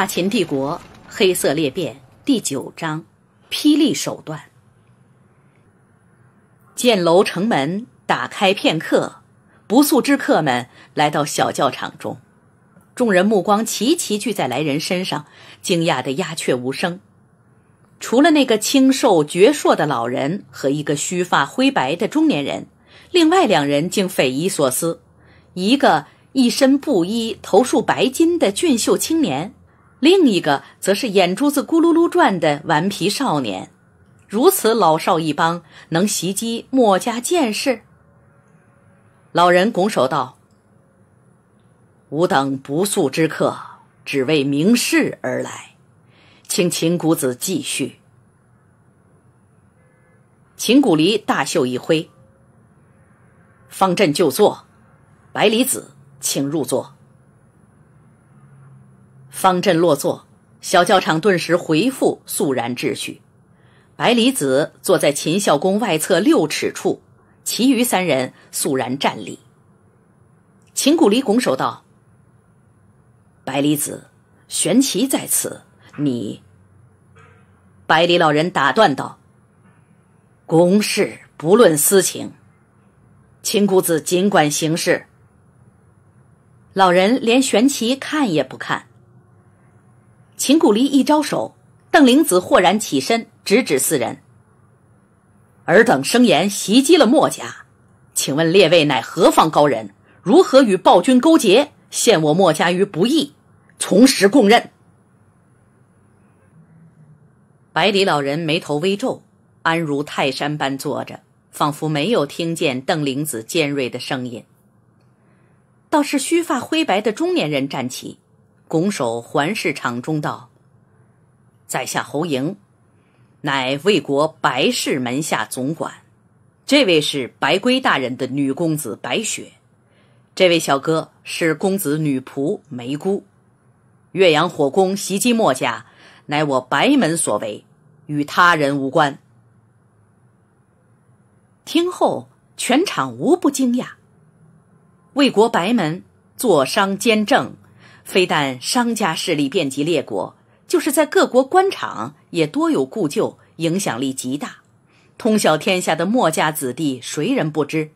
大秦帝国黑色裂变第九章：霹雳手段。箭楼城门打开片刻，不速之客们来到小教场中，众人目光齐齐聚在来人身上，惊讶的鸦雀无声。除了那个清瘦矍铄的老人和一个须发灰白的中年人，另外两人竟匪夷所思：一个一身布衣、头束白巾的俊秀青年。另一个则是眼珠子咕噜噜转的顽皮少年，如此老少一帮，能袭击墨家剑士？老人拱手道：“吾等不速之客，只为明事而来，请秦谷子继续。”秦谷离大袖一挥，方阵就坐，百里子请入座。方阵落座，小教场顿时回复肃然秩序。白离子坐在秦孝公外侧六尺处，其余三人肃然站立。秦谷离拱手道：“白离子，玄奇在此，你。”百里老人打断道：“公事不论私情，秦姑子尽管行事。”老人连玄奇看也不看。秦古离一招手，邓灵子豁然起身，直指四人：“尔等声言袭击了墨家，请问列位乃何方高人？如何与暴君勾结，陷我墨家于不义？从实供认。”百里老人眉头微皱，安如泰山般坐着，仿佛没有听见邓灵子尖锐的声音。倒是须发灰白的中年人站起。拱手环视场中道：“在下侯莹，乃魏国白氏门下总管。这位是白圭大人的女公子白雪，这位小哥是公子女仆梅姑。岳阳火攻袭击墨家，乃我白门所为，与他人无关。”听后，全场无不惊讶。魏国白门坐商兼政。非但商家势力遍及列国，就是在各国官场也多有故旧，影响力极大。通晓天下的墨家子弟，谁人不知？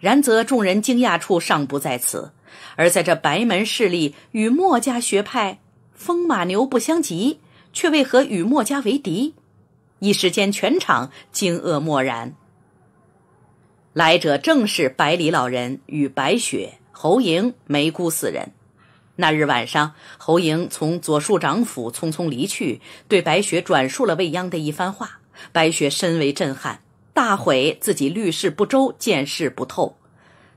然则众人惊讶处尚不在此，而在这白门势力与墨家学派风马牛不相及，却为何与墨家为敌？一时间，全场惊愕默然。来者正是百里老人与白雪、侯莹、梅姑四人。那日晚上，侯莹从左庶长府匆匆离去，对白雪转述了未央的一番话。白雪深为震撼，大悔自己虑事不周，见事不透。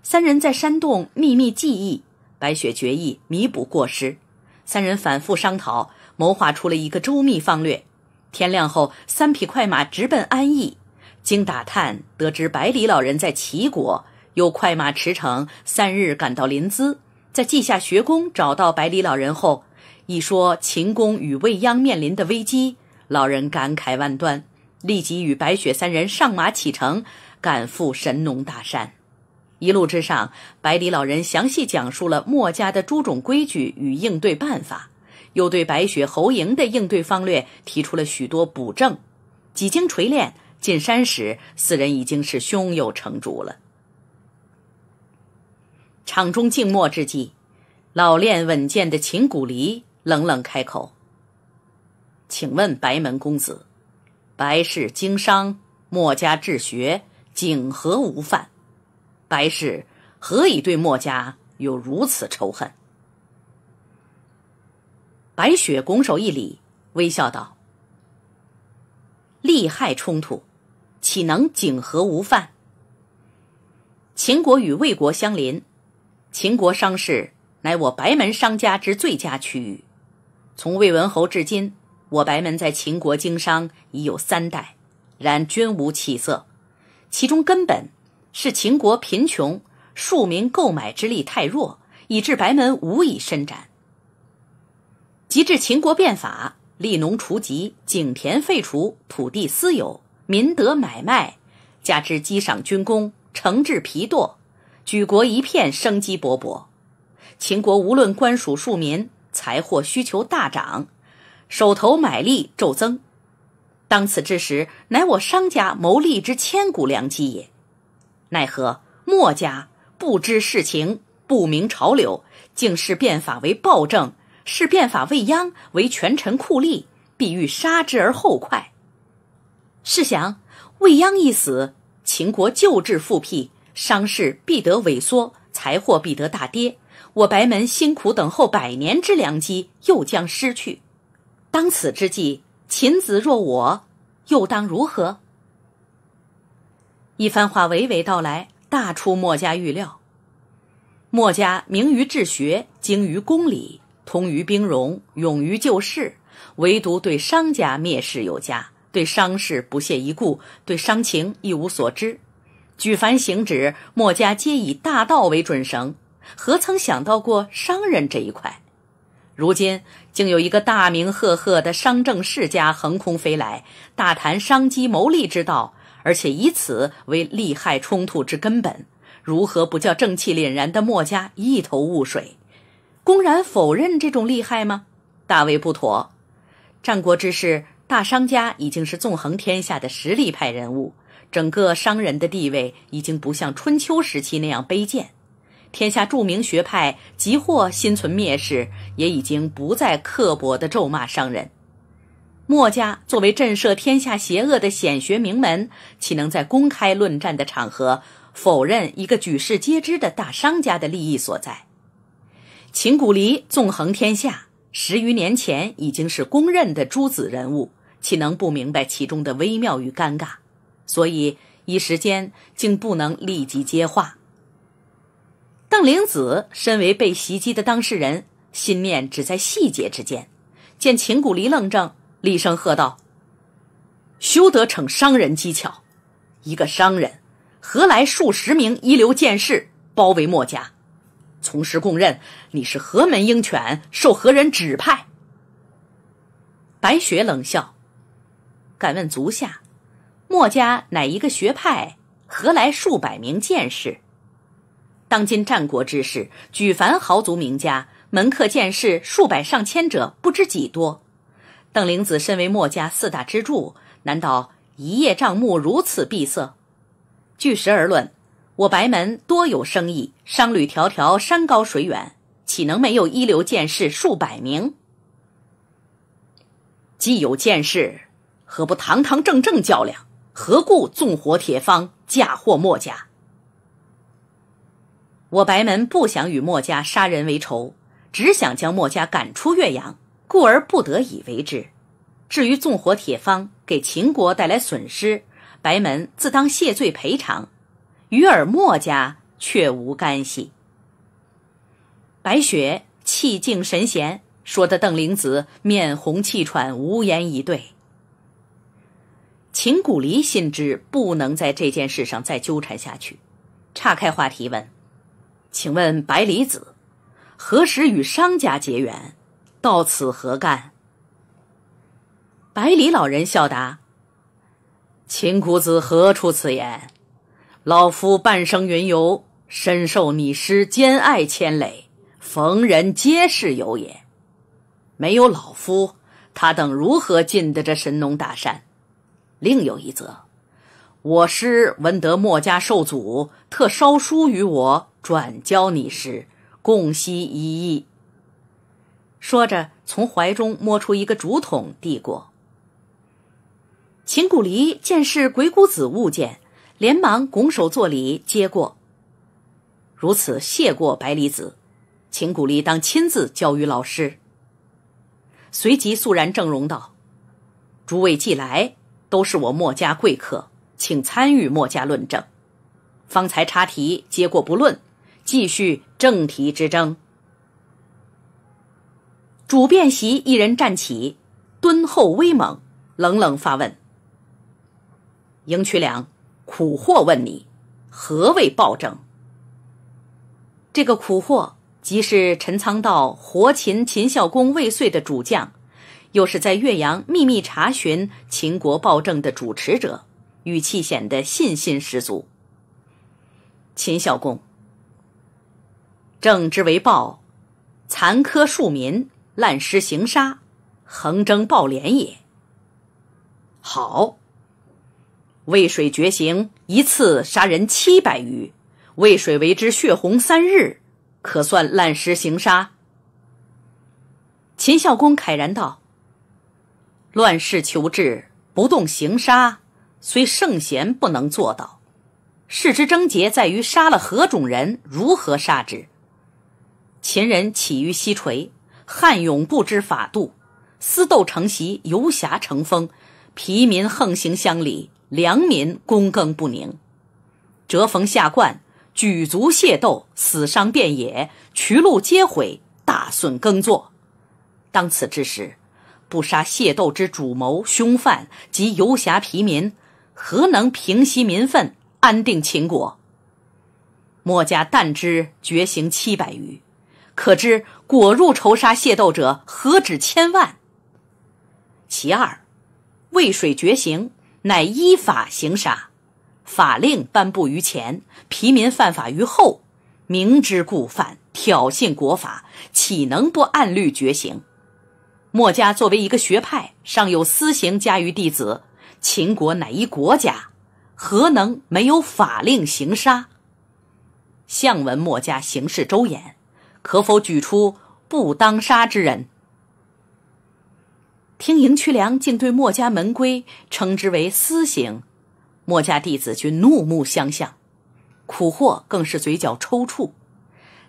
三人在山洞秘密记忆，白雪决意弥补过失。三人反复商讨，谋划出了一个周密方略。天亮后，三匹快马直奔安邑，经打探得知百里老人在齐国，又快马驰骋三日，赶到临淄。在稷下学宫找到百里老人后，一说秦公与未央面临的危机，老人感慨万端，立即与白雪三人上马启程，赶赴神农大山。一路之上，百里老人详细讲述了墨家的诸种规矩与应对办法，又对白雪侯赢的应对方略提出了许多补正。几经锤炼，进山时四人已经是胸有成竹了。场中静默之际，老练稳健的秦古离冷冷开口：“请问白门公子，白氏经商，墨家治学，井和无犯？白氏何以对墨家有如此仇恨？”白雪拱手一礼，微笑道：“利害冲突，岂能井和无犯？秦国与魏国相邻。”秦国商市乃我白门商家之最佳区域。从魏文侯至今，我白门在秦国经商已有三代，然均无起色。其中根本是秦国贫穷，庶民购买之力太弱，以致白门无以伸展。及至秦国变法，利农除籍，井田废除，土地私有，民德买卖，加之积赏军功，惩治皮惰。举国一片生机勃勃，秦国无论官属庶民，财货需求大涨，手头买力骤增。当此之时，乃我商家谋利之千古良机也。奈何墨家不知世情，不明潮流，竟视变法为暴政，视变法未央为权臣酷吏，必欲杀之而后快。试想，未央一死，秦国旧制复辟。商势必得萎缩，财货必得大跌，我白门辛苦等候百年之良机又将失去。当此之际，秦子若我，又当如何？一番话娓娓道来，大出墨家预料。墨家明于治学，精于公理，通于兵戎，勇于救世，唯独对商家蔑视有加，对商事不屑一顾，对商情一无所知。举凡行止，墨家皆以大道为准绳，何曾想到过商人这一块？如今竟有一个大名赫赫的商政世家横空飞来，大谈商机谋利之道，而且以此为利害冲突之根本，如何不叫正气凛然的墨家一头雾水？公然否认这种利害吗？大为不妥。战国之事，大商家已经是纵横天下的实力派人物。整个商人的地位已经不像春秋时期那样卑贱，天下著名学派即或心存蔑视，也已经不再刻薄地咒骂商人。墨家作为震慑天下邪恶的显学名门，岂能在公开论战的场合否认一个举世皆知的大商家的利益所在？秦古离纵横天下，十余年前已经是公认的诸子人物，岂能不明白其中的微妙与尴尬？所以一时间竟不能立即接话。邓玲子身为被袭击的当事人，心念只在细节之间。见秦古离愣怔，厉声喝道：“休得逞商人技巧！一个商人，何来数十名一流剑士包围墨家？从实供认，你是何门鹰犬，受何人指派？”白雪冷笑：“敢问足下？”墨家乃一个学派，何来数百名剑士？当今战国之世，举凡豪族名家门客剑士数百上千者，不知几多。邓灵子身为墨家四大支柱，难道一叶障目如此闭塞？据实而论，我白门多有生意，商旅迢迢，山高水远，岂能没有一流剑士数百名？既有剑士，何不堂堂正正较量？何故纵火铁方，嫁祸墨家？我白门不想与墨家杀人为仇，只想将墨家赶出岳阳，故而不得已为之。至于纵火铁方给秦国带来损失，白门自当谢罪赔偿，与尔墨家却无干系。白雪气静神闲，说的邓灵子面红气喘，无言以对。秦谷离心知不能在这件事上再纠缠下去，岔开话题问：“请问白离子，何时与商家结缘？到此何干？”白离老人笑答：“秦谷子何出此言？老夫半生云游，深受你师兼爱牵累，逢人皆是有也。没有老夫，他等如何进得这神农大山？”另有一则，我师闻得墨家受阻，特捎书于我，转交你师，共惜一意。说着，从怀中摸出一个竹筒，递过。秦古离见是鬼谷子物件，连忙拱手作礼，接过。如此谢过百里子，秦古离当亲自交于老师。随即肃然正容道：“诸位既来。”都是我墨家贵客，请参与墨家论证。方才插题，结果不论，继续正题之争。主辩席一人站起，敦厚威猛，冷冷发问：“赢渠良，苦货问你，何谓暴政？”这个苦货即是陈仓道活擒秦孝公未遂的主将。又是在岳阳秘密查询秦国暴政的主持者，语气显得信心十足。秦孝公，政之为暴，残苛庶民，滥施刑杀，横征暴敛也。好，渭水决行一次，杀人七百余，渭水为之血红三日，可算滥施刑杀。秦孝公慨然道。乱世求治，不动刑杀，虽圣贤不能做到。事之症结在于杀了何种人，如何杀之。秦人起于西垂，汉勇不知法度，私斗成习，游侠成风，疲民横行乡里，良民躬耕不宁。折逢下冠，举足械斗，死伤遍野，渠路皆毁，大损耕作。当此之时。不杀械斗之主谋、凶犯及游侠、平民，何能平息民愤、安定秦国？墨家但知绝刑七百余，可知果入仇杀械斗者何止千万。其二，渭水绝刑乃依法行杀，法令颁布于前，平民犯法于后，明知故犯，挑衅国法，岂能不按律绝刑？墨家作为一个学派，尚有私刑加于弟子；秦国乃一国家，何能没有法令行杀？相闻墨家行事周严，可否举出不当杀之人？听赢渠梁竟对墨家门规称之为私刑，墨家弟子均怒目相向，苦惑更是嘴角抽搐，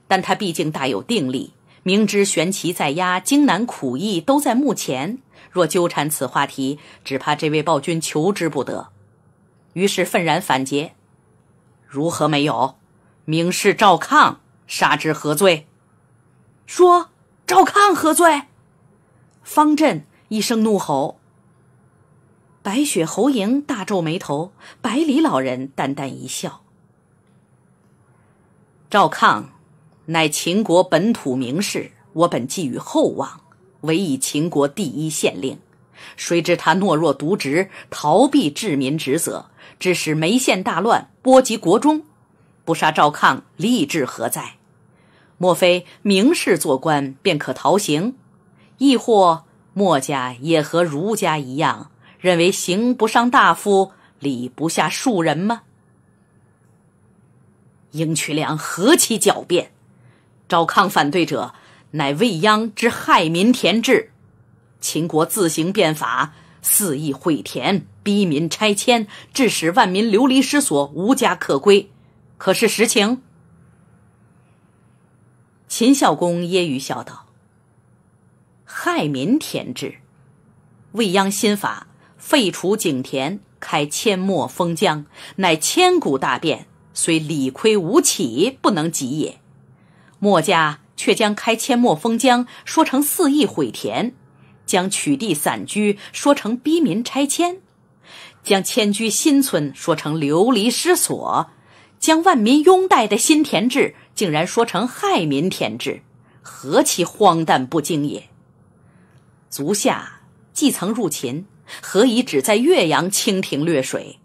但他毕竟大有定力。明知玄奇在押，荆南苦役都在目前。若纠缠此话题，只怕这位暴君求之不得。于是愤然反诘：“如何没有？明示赵抗杀之何罪？”说：“赵抗何罪？”方振一声怒吼。白雪侯莹大皱眉头，百里老人淡淡一笑：“赵抗。”乃秦国本土名士，我本寄予厚望，委以秦国第一县令，谁知他懦弱渎职，逃避治民职责，致使梅县大乱，波及国中。不杀赵抗，吏志何在？莫非名士做官便可逃刑？亦或墨家也和儒家一样，认为刑不上大夫，礼不下庶人吗？赢渠梁何其狡辩！昭康反对者，乃未央之害民田制。秦国自行变法，肆意毁田，逼民拆迁，致使万民流离失所，无家可归。可是实情？秦孝公揶揄笑道：“害民田制，未央新法废除井田，开阡陌封疆，乃千古大变，虽理亏吴起，不能及也。”墨家却将开阡陌封疆说成肆意毁田，将取缔散居说成逼民拆迁，将迁居新村说成流离失所，将万民拥戴的新田制竟然说成害民田制，何其荒诞不经也！足下既曾入秦，何以只在岳阳清蜓掠水，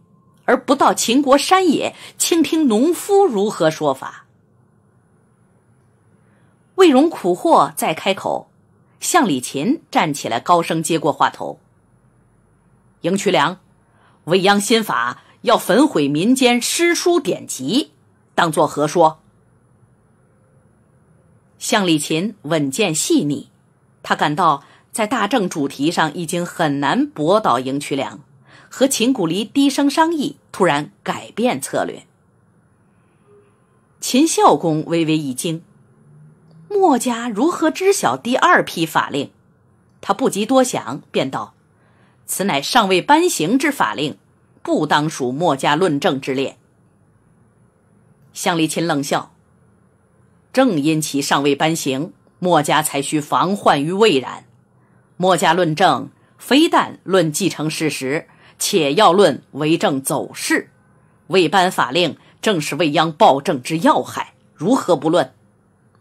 而不到秦国山野倾听农夫如何说法？魏荣苦惑，再开口。向礼勤站起来，高声接过话头。赢渠梁，未央新法要焚毁民间诗书典籍，当作何说？向礼勤稳健细腻，他感到在大政主题上已经很难驳倒赢渠梁，和秦谷离低声商议，突然改变策略。秦孝公微微一惊。墨家如何知晓第二批法令？他不及多想，便道：“此乃尚未颁行之法令，不当属墨家论证之列。”向立勤冷笑：“正因其尚未颁行，墨家才需防患于未然。墨家论证非但论继承事实，且要论为政走势。未颁法令正是未央暴政之要害，如何不论？”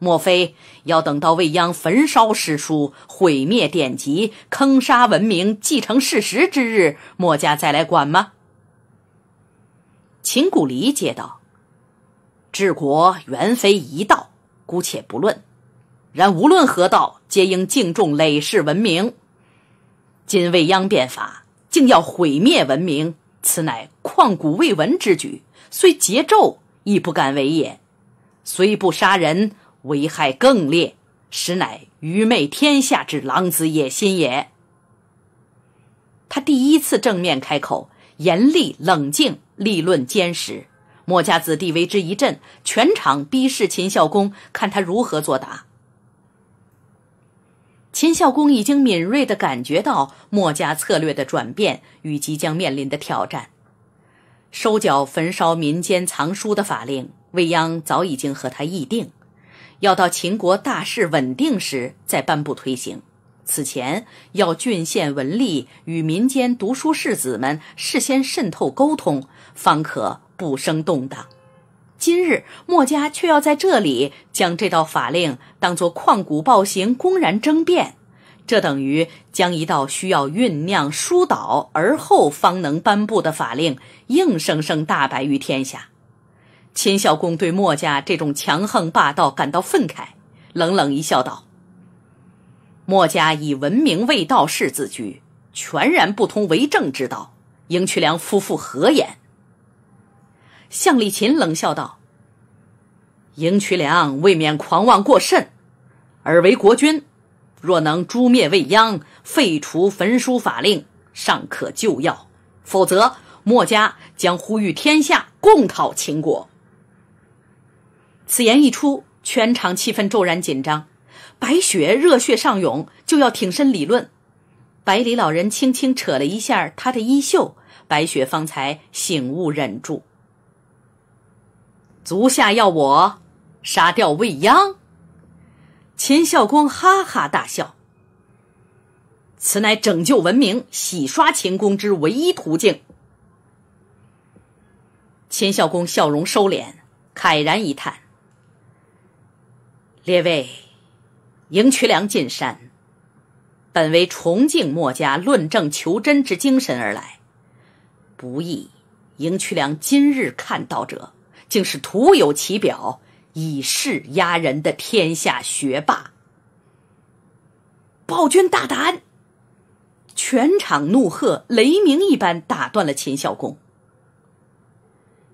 莫非要等到未央焚烧史书、毁灭典籍、坑杀文明、继承事实之日，墨家再来管吗？秦古离接道：“治国原非一道，姑且不论。然无论何道，皆应敬重累世文明。今未央变法，竟要毁灭文明，此乃旷古未闻之举。虽桀纣亦不敢为也。虽不杀人。”危害更烈，实乃愚昧天下之狼子野心也。他第一次正面开口，严厉冷静，立论坚实。墨家子弟为之一振，全场逼视秦孝公，看他如何作答。秦孝公已经敏锐的感觉到墨家策略的转变与即将面临的挑战。收缴焚烧民间藏书的法令，未央早已经和他议定。要到秦国大势稳定时再颁布推行。此前要郡县文吏与民间读书士子们事先渗透沟通，方可不生动荡。今日墨家却要在这里将这道法令当作旷古暴行公然争辩，这等于将一道需要酝酿疏导而后方能颁布的法令硬生生大白于天下。秦孝公对墨家这种强横霸道感到愤慨，冷冷一笑道：“墨家以文明为道士自居，全然不通为政之道。赢渠梁夫妇何言？”项立勤冷笑道：“赢渠梁未免狂妄过甚，尔为国君，若能诛灭未央，废除焚书法令，尚可救药；否则，墨家将呼吁天下共讨秦国。”此言一出，全场气氛骤然紧张。白雪热血上涌，就要挺身理论。百里老人轻轻扯了一下他的衣袖，白雪方才醒悟，忍住。足下要我杀掉未央？秦孝公哈哈大笑：“此乃拯救文明、洗刷秦宫之唯一途径。”秦孝公笑容收敛，慨然一叹。列位，赢渠梁进山，本为崇敬墨家论证求真之精神而来，不意赢渠梁今日看到者，竟是徒有其表、以势压人的天下学霸暴君！大胆！全场怒喝，雷鸣一般打断了秦孝公。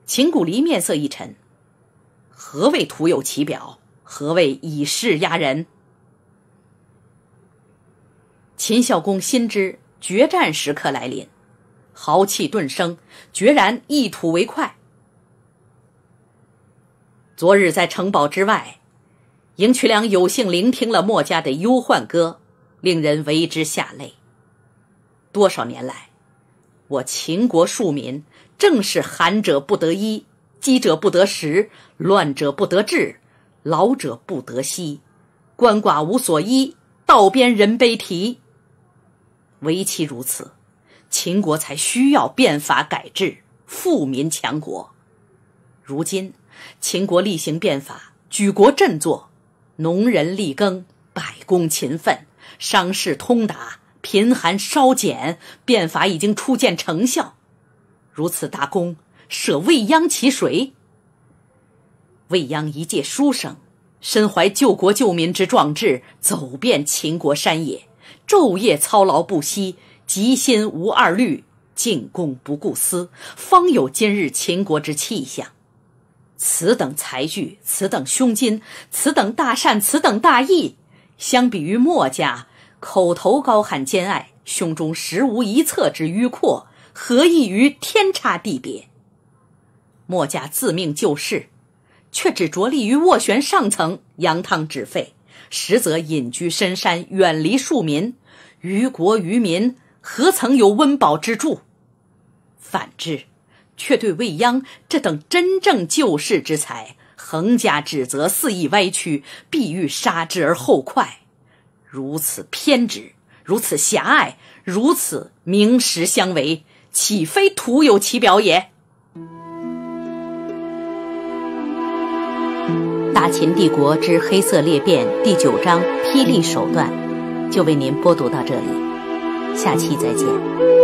秦谷离面色一沉：“何谓徒有其表？”何谓以势压人？秦孝公心知决战时刻来临，豪气顿生，决然一吐为快。昨日在城堡之外，赢渠梁有幸聆听了墨家的忧患歌，令人为之下泪。多少年来，我秦国庶民正是寒者不得衣，饥者不得食，乱者不得治。老者不得息，鳏寡无所依，道边人悲啼。唯其如此，秦国才需要变法改制，富民强国。如今，秦国厉行变法，举国振作，农人力耕，百工勤奋，商事通达，贫寒稍减。变法已经初见成效，如此大功，舍未央其谁？未央一介书生，身怀救国救民之壮志，走遍秦国山野，昼夜操劳不息，急心无二虑，尽公不顾私，方有今日秦国之气象。此等才具，此等胸襟，此等大善，此等大义，相比于墨家，口头高喊兼爱，胸中实无一策之迂阔，何异于天差地别？墨家自命救世。却只着力于斡旋上层，扬汤止沸；实则隐居深山，远离庶民，于国于民何曾有温饱之助？反之，却对未央这等真正救世之才横加指责，肆意歪曲，必欲杀之而后快。如此偏执，如此狭隘，如此名实相违，岂非徒有其表也？《大秦帝国之黑色裂变》第九章“霹雳手段”，就为您播读到这里，下期再见。